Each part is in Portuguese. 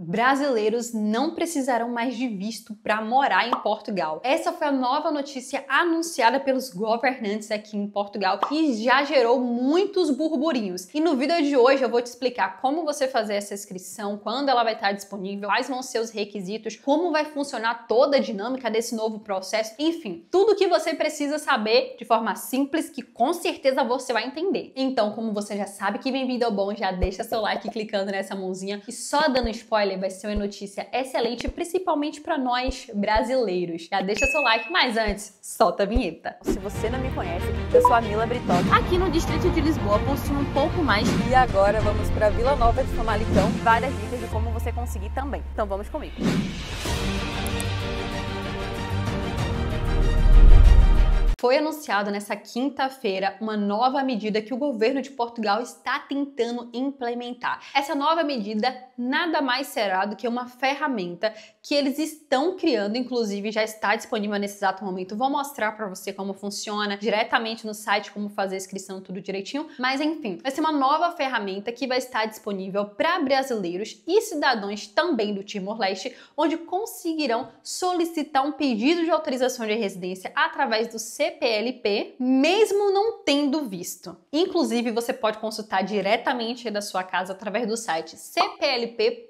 Uhum. Brasileiros não precisarão mais de visto para morar em Portugal. Essa foi a nova notícia anunciada pelos governantes aqui em Portugal que já gerou muitos burburinhos. E no vídeo de hoje eu vou te explicar como você fazer essa inscrição, quando ela vai estar disponível, quais vão ser os requisitos, como vai funcionar toda a dinâmica desse novo processo, enfim, tudo que você precisa saber de forma simples que com certeza você vai entender. Então, como você já sabe que bem-vindo ao bom, já deixa seu like clicando nessa mãozinha e só dando spoiler olha, vai ser uma notícia excelente, principalmente para nós brasileiros. Já tá? deixa seu like, mas antes, solta a vinheta. Se você não me conhece, eu sou a Mila Britotti. Aqui no Distrito de Lisboa posto um pouco mais. E agora vamos para Vila Nova de Famalicão, várias dicas de como você conseguir também. Então vamos comigo. Foi anunciada nessa quinta-feira uma nova medida que o governo de Portugal está tentando implementar. Essa nova medida nada mais será do que uma ferramenta que eles estão criando, inclusive já está disponível nesse exato momento. Vou mostrar para você como funciona diretamente no site, como fazer a inscrição, tudo direitinho. Mas enfim, vai ser uma nova ferramenta que vai estar disponível para brasileiros e cidadãos também do Timor-Leste, onde conseguirão solicitar um pedido de autorização de residência através do seu CPLP, mesmo não tendo visto. Inclusive, você pode consultar diretamente da sua casa através do site cplp.cef.pt.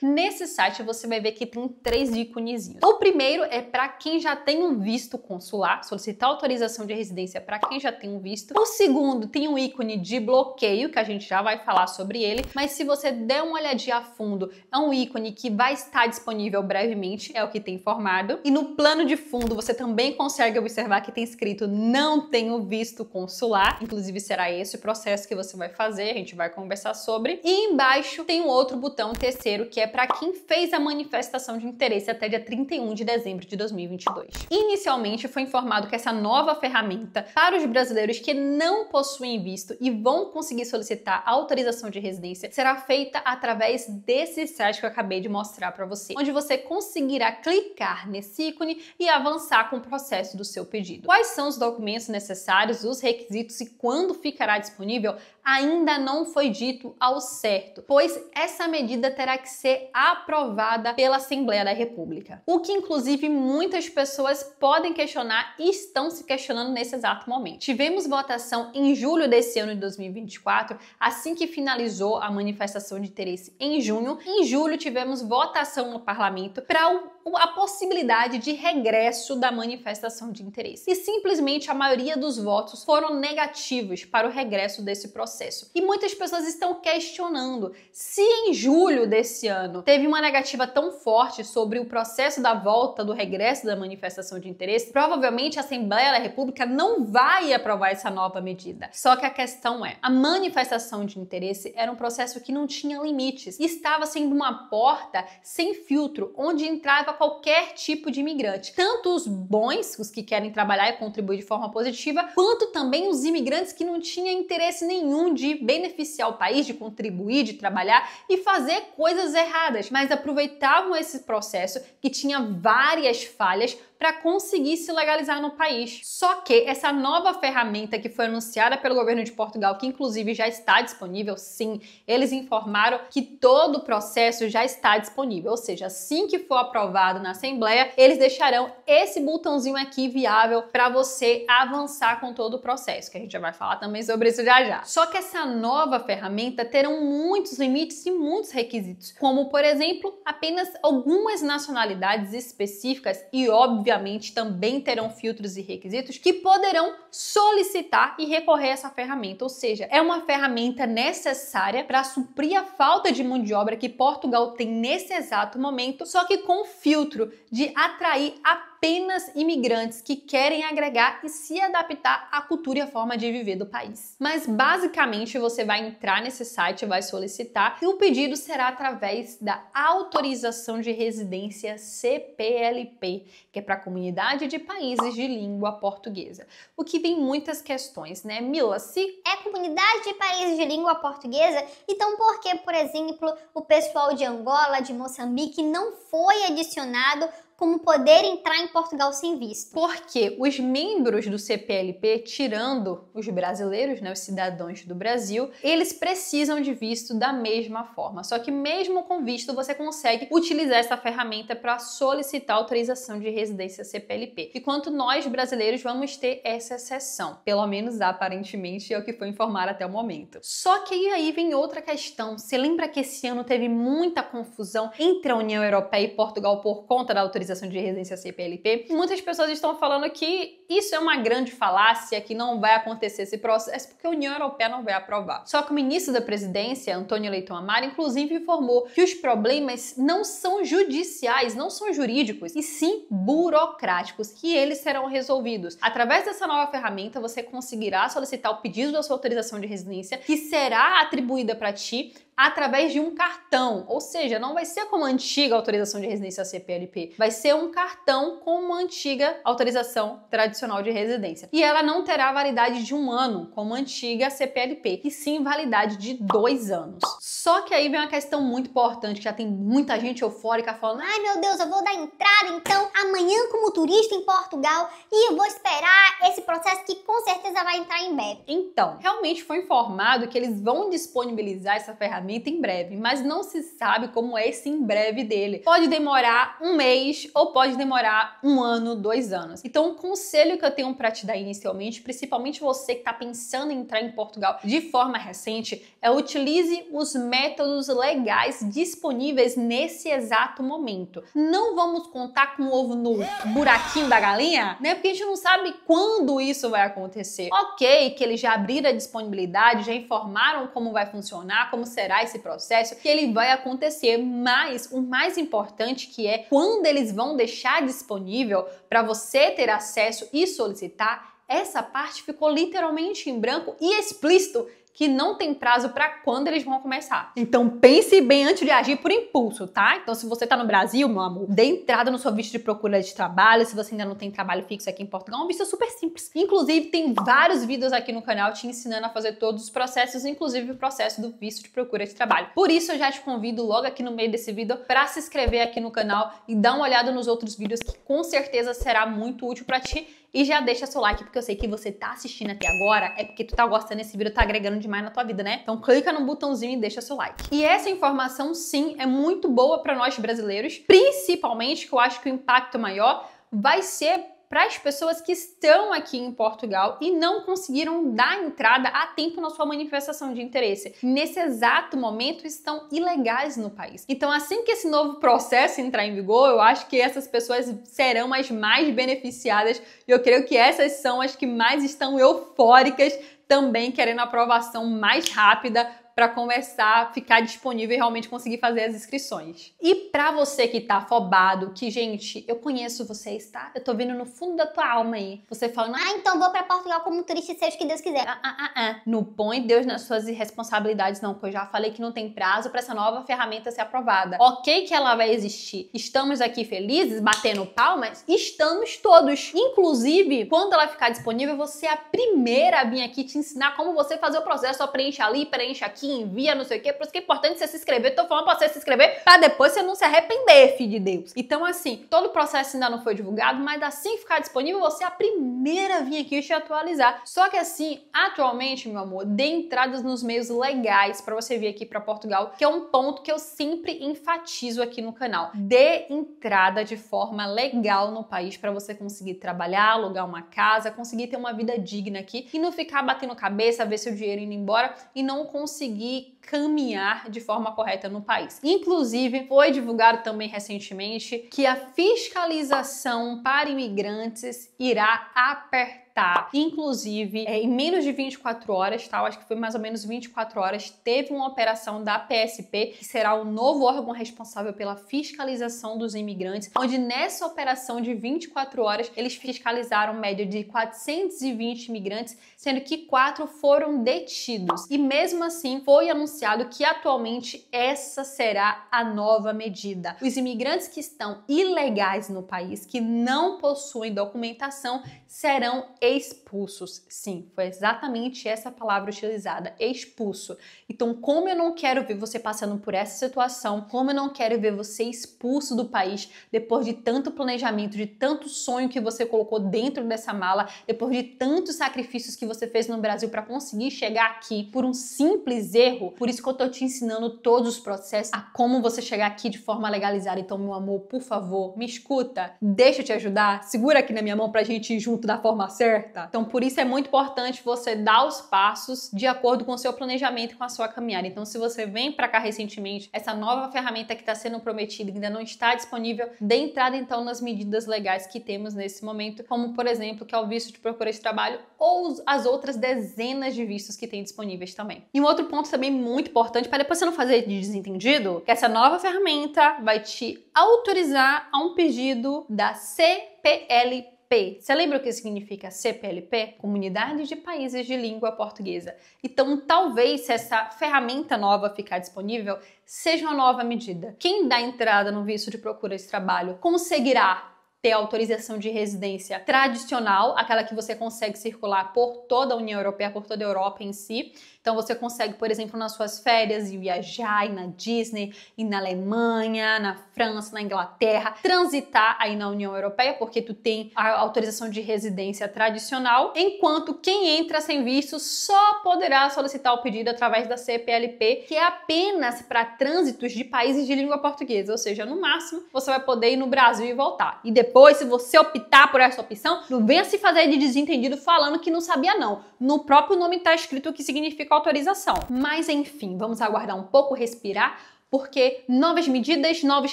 Nesse site você vai ver que tem três íconezinhos. O primeiro é para quem já tem um visto consular, solicitar autorização de residência para quem já tem um visto. O segundo tem um ícone de bloqueio, que a gente já vai falar sobre ele, mas se você der uma olhadinha a fundo, é um ícone que vai estar disponível brevemente, é o que tem informado. E no plano de fundo você também também consegue observar que tem escrito não tenho visto consular, inclusive será esse o processo que você vai fazer, a gente vai conversar sobre. E embaixo tem um outro botão terceiro que é para quem fez a manifestação de interesse até dia 31 de dezembro de 2022. Inicialmente foi informado que essa nova ferramenta para os brasileiros que não possuem visto e vão conseguir solicitar autorização de residência será feita através desse site que eu acabei de mostrar para você, onde você conseguirá clicar nesse ícone e avançar com o processo do seu pedido. Quais são os documentos necessários, os requisitos e quando ficará disponível? ainda não foi dito ao certo, pois essa medida terá que ser aprovada pela Assembleia da República. O que, inclusive, muitas pessoas podem questionar e estão se questionando nesse exato momento. Tivemos votação em julho desse ano de 2024, assim que finalizou a manifestação de interesse em junho. Em julho, tivemos votação no parlamento para a possibilidade de regresso da manifestação de interesse. E simplesmente a maioria dos votos foram negativos para o regresso desse processo processo. E muitas pessoas estão questionando se em julho desse ano teve uma negativa tão forte sobre o processo da volta do regresso da manifestação de interesse, provavelmente a Assembleia da República não vai aprovar essa nova medida. Só que a questão é, a manifestação de interesse era um processo que não tinha limites, estava sendo uma porta sem filtro onde entrava qualquer tipo de imigrante, tanto os bons, os que querem trabalhar e contribuir de forma positiva, quanto também os imigrantes que não tinham interesse nenhum de beneficiar o país, de contribuir, de trabalhar e fazer coisas erradas, mas aproveitavam esse processo que tinha várias falhas para conseguir se legalizar no país. Só que essa nova ferramenta que foi anunciada pelo governo de Portugal, que inclusive já está disponível, sim, eles informaram que todo o processo já está disponível, ou seja, assim que for aprovado na Assembleia, eles deixarão esse botãozinho aqui viável para você avançar com todo o processo, que a gente já vai falar também sobre isso já já. Só que essa nova ferramenta terão muitos limites e muitos requisitos, como por exemplo, apenas algumas nacionalidades específicas e óbvio obviamente, também terão filtros e requisitos que poderão solicitar e recorrer a essa ferramenta. Ou seja, é uma ferramenta necessária para suprir a falta de mão de obra que Portugal tem nesse exato momento, só que com o filtro de atrair apenas apenas imigrantes que querem agregar e se adaptar à cultura e à forma de viver do país. Mas basicamente você vai entrar nesse site, vai solicitar e o pedido será através da autorização de residência CPLP, que é para a comunidade de países de língua portuguesa. O que vem muitas questões, né? Mila, se é comunidade de países de língua portuguesa, então por que, por exemplo, o pessoal de Angola, de Moçambique não foi adicionado como poder entrar em Portugal sem visto. Porque os membros do CPLP, tirando os brasileiros, né, os cidadãos do Brasil, eles precisam de visto da mesma forma. Só que mesmo com visto você consegue utilizar essa ferramenta para solicitar autorização de residência CPLP. Enquanto nós brasileiros vamos ter essa exceção, pelo menos aparentemente é o que foi informar até o momento. Só que aí vem outra questão. Você lembra que esse ano teve muita confusão entre a União Europeia e Portugal por conta da autorização autorização de residência CPLP. Muitas pessoas estão falando que isso é uma grande falácia, que não vai acontecer esse processo, porque a União Europeia não vai aprovar. Só que o ministro da presidência, Antônio Leitão Amaro, inclusive informou que os problemas não são judiciais, não são jurídicos, e sim burocráticos, que eles serão resolvidos. Através dessa nova ferramenta, você conseguirá solicitar o pedido da sua autorização de residência, que será atribuída para ti através de um cartão, ou seja, não vai ser como a antiga autorização de residência CPLP, vai ser um cartão com uma antiga autorização tradicional de residência. E ela não terá validade de um ano, como a antiga CPLP, e sim validade de dois anos. Só que aí vem uma questão muito importante, que já tem muita gente eufórica falando: ai meu Deus, eu vou dar entrada então amanhã como turista em Portugal e eu vou esperar esse processo que com certeza vai entrar em breve. Então, realmente foi informado que eles vão disponibilizar essa ferramenta lançamento em breve, mas não se sabe como é esse em breve dele. Pode demorar um mês ou pode demorar um ano, dois anos. Então, um conselho que eu tenho para te dar inicialmente, principalmente você que está pensando em entrar em Portugal de forma recente, é utilize os métodos legais disponíveis nesse exato momento. Não vamos contar com o ovo no buraquinho da galinha, né? Porque a gente não sabe quando isso vai acontecer. Ok, que eles já abriram a disponibilidade, já informaram como vai funcionar, como será acelerar esse processo, que ele vai acontecer, mas o mais importante que é quando eles vão deixar disponível para você ter acesso e solicitar, essa parte ficou literalmente em branco e explícito que não tem prazo para quando eles vão começar. Então pense bem antes de agir por impulso, tá? Então se você está no Brasil, meu amor, dê entrada no seu visto de procura de trabalho. Se você ainda não tem trabalho fixo aqui em Portugal, é um visto super simples. Inclusive tem vários vídeos aqui no canal te ensinando a fazer todos os processos, inclusive o processo do visto de procura de trabalho. Por isso eu já te convido logo aqui no meio desse vídeo para se inscrever aqui no canal e dar uma olhada nos outros vídeos que com certeza será muito útil para ti. E já deixa seu like porque eu sei que você está assistindo até agora é porque tu tá gostando desse vídeo, tá agregando demais na tua vida, né? Então clica no botãozinho e deixa seu like. E essa informação, sim, é muito boa para nós brasileiros, principalmente que eu acho que o impacto maior vai ser para as pessoas que estão aqui em Portugal e não conseguiram dar entrada a tempo na sua manifestação de interesse. Nesse exato momento estão ilegais no país. Então, assim que esse novo processo entrar em vigor, eu acho que essas pessoas serão as mais beneficiadas. Eu creio que essas são as que mais estão eufóricas também querendo aprovação mais rápida para conversar, ficar disponível e realmente conseguir fazer as inscrições. E para você que tá afobado, que gente, eu conheço vocês, tá? Eu tô vendo no fundo da tua alma aí. Você falando, ah, então vou para Portugal como turista e seja o que Deus quiser. Ah, ah, ah, ah. Não põe Deus nas suas responsabilidades, não, que eu já falei que não tem prazo para essa nova ferramenta ser aprovada. Ok que ela vai existir. Estamos aqui felizes, batendo palmas? Estamos todos. Inclusive, quando ela ficar disponível, você é a primeira a vir aqui te ensinar como você fazer o processo, só preenche ali, preenche aqui, que envia, não sei o quê. Por isso que é importante você se inscrever. Tô falando pra você se inscrever pra depois você não se arrepender, filho de Deus. Então, assim, todo o processo ainda não foi divulgado, mas assim que ficar disponível, você é a primeira a vir aqui te atualizar. Só que assim, atualmente, meu amor, dê entradas nos meios legais para você vir aqui para Portugal, que é um ponto que eu sempre enfatizo aqui no canal. Dê entrada de forma legal no país para você conseguir trabalhar, alugar uma casa, conseguir ter uma vida digna aqui e não ficar batendo cabeça, ver seu dinheiro indo embora e não conseguir conseguir caminhar de forma correta no país. Inclusive, foi divulgado também recentemente que a fiscalização para imigrantes irá apertar Tá, inclusive, é, em menos de 24 horas, tá? acho que foi mais ou menos 24 horas, teve uma operação da PSP, que será o novo órgão responsável pela fiscalização dos imigrantes, onde nessa operação de 24 horas, eles fiscalizaram média de 420 imigrantes, sendo que quatro foram detidos. E mesmo assim, foi anunciado que atualmente essa será a nova medida. Os imigrantes que estão ilegais no país, que não possuem documentação, serão expulsos. Sim, foi exatamente essa palavra utilizada, expulso. Então, como eu não quero ver você passando por essa situação, como eu não quero ver você expulso do país depois de tanto planejamento, de tanto sonho que você colocou dentro dessa mala, depois de tantos sacrifícios que você fez no Brasil para conseguir chegar aqui por um simples erro. Por isso que eu tô te ensinando todos os processos a como você chegar aqui de forma legalizada. Então, meu amor, por favor, me escuta, deixa eu te ajudar, segura aqui na minha mão pra gente ir junto da forma certa certa. Tá. Então, por isso é muito importante você dar os passos de acordo com o seu planejamento com a sua caminhada. Então, se você vem para cá recentemente, essa nova ferramenta que está sendo prometida ainda não está disponível, dê entrada então nas medidas legais que temos nesse momento, como por exemplo, que é o visto de procura de trabalho ou as outras dezenas de vistos que tem disponíveis também. E um outro ponto também muito importante para depois você não fazer de desentendido, que essa nova ferramenta vai te autorizar a um pedido da CPLP você lembra o que significa CPLP? Comunidade de Países de Língua Portuguesa. Então, talvez, se essa ferramenta nova ficar disponível, seja uma nova medida. Quem dá entrada no visto de procura de trabalho conseguirá ter autorização de residência tradicional, aquela que você consegue circular por toda a União Europeia, por toda a Europa em si, então você consegue, por exemplo, nas suas férias e viajar e na Disney, ir na Alemanha, na França, na Inglaterra, transitar aí na União Europeia, porque tu tem a autorização de residência tradicional, enquanto quem entra sem visto só poderá solicitar o pedido através da CPLP, que é apenas para trânsitos de países de língua portuguesa, ou seja, no máximo você vai poder ir no Brasil e voltar. E depois, se você optar por essa opção, não venha se fazer de desentendido falando que não sabia não. No próprio nome está escrito o que significa autorização. Mas enfim, vamos aguardar um pouco, respirar, porque novas medidas, novos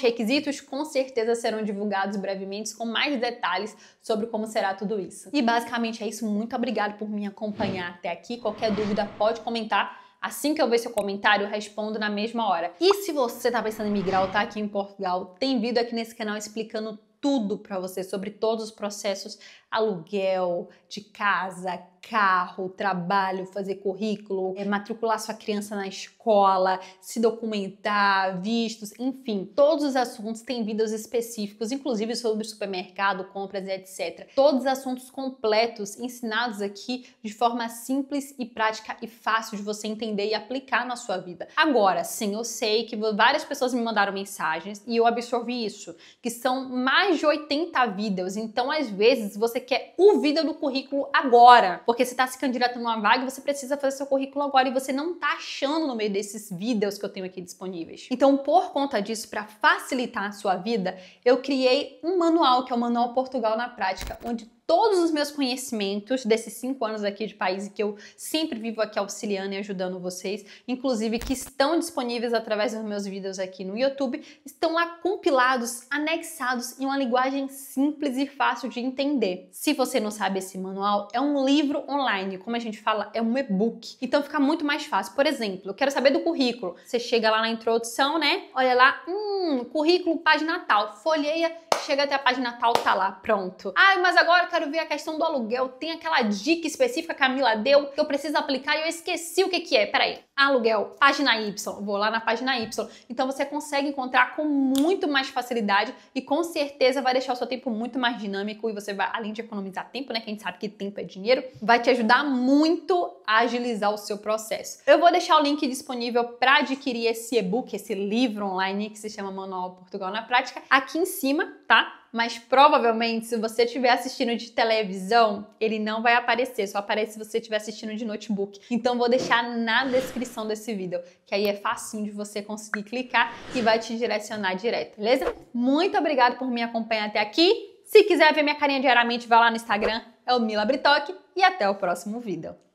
requisitos com certeza serão divulgados brevemente com mais detalhes sobre como será tudo isso. E basicamente é isso. Muito obrigado por me acompanhar até aqui. Qualquer dúvida pode comentar. Assim que eu ver seu comentário, eu respondo na mesma hora. E se você está pensando em migrar ou está aqui em Portugal, tem vídeo aqui nesse canal explicando tudo para você sobre todos os processos: aluguel de casa, carro, trabalho, fazer currículo, é, matricular sua criança na escola, se documentar, vistos, enfim. Todos os assuntos têm vídeos específicos, inclusive sobre supermercado, compras e etc. Todos os assuntos completos ensinados aqui de forma simples e prática e fácil de você entender e aplicar na sua vida. Agora, sim, eu sei que várias pessoas me mandaram mensagens e eu absorvi isso, que são mais de 80 vídeos, então às vezes você quer o vídeo do currículo agora, porque porque você está se candidatando a uma vaga, você precisa fazer seu currículo agora e você não está achando no meio desses vídeos que eu tenho aqui disponíveis. Então, por conta disso, para facilitar a sua vida, eu criei um manual, que é o Manual Portugal na Prática, onde todos os meus conhecimentos desses cinco anos aqui de país e que eu sempre vivo aqui auxiliando e ajudando vocês, inclusive que estão disponíveis através dos meus vídeos aqui no YouTube, estão lá compilados, anexados em uma linguagem simples e fácil de entender. Se você não sabe esse manual, é um livro online, como a gente fala, é um e-book. Então fica muito mais fácil. Por exemplo, eu quero saber do currículo. Você chega lá na introdução, né? Olha lá, hum, currículo, página tal, folheia chega até a página tal, tá lá, pronto. Ai, mas agora eu quero ver a questão do aluguel. Tem aquela dica específica que a Camila deu que eu preciso aplicar e eu esqueci o que que é. Peraí, aluguel, página Y, vou lá na página Y. Então você consegue encontrar com muito mais facilidade e com certeza vai deixar o seu tempo muito mais dinâmico e você vai, além de economizar tempo, né, que a gente sabe que tempo é dinheiro, vai te ajudar muito a agilizar o seu processo. Eu vou deixar o link disponível para adquirir esse e-book, esse livro online que se chama Manual Portugal na Prática, aqui em cima tá? Mas provavelmente, se você estiver assistindo de televisão, ele não vai aparecer, só aparece se você estiver assistindo de notebook. Então vou deixar na descrição desse vídeo, que aí é facinho de você conseguir clicar e vai te direcionar direto, beleza? Muito obrigado por me acompanhar até aqui. Se quiser ver minha carinha diariamente, vá lá no Instagram, é o Mila Britoque e até o próximo vídeo.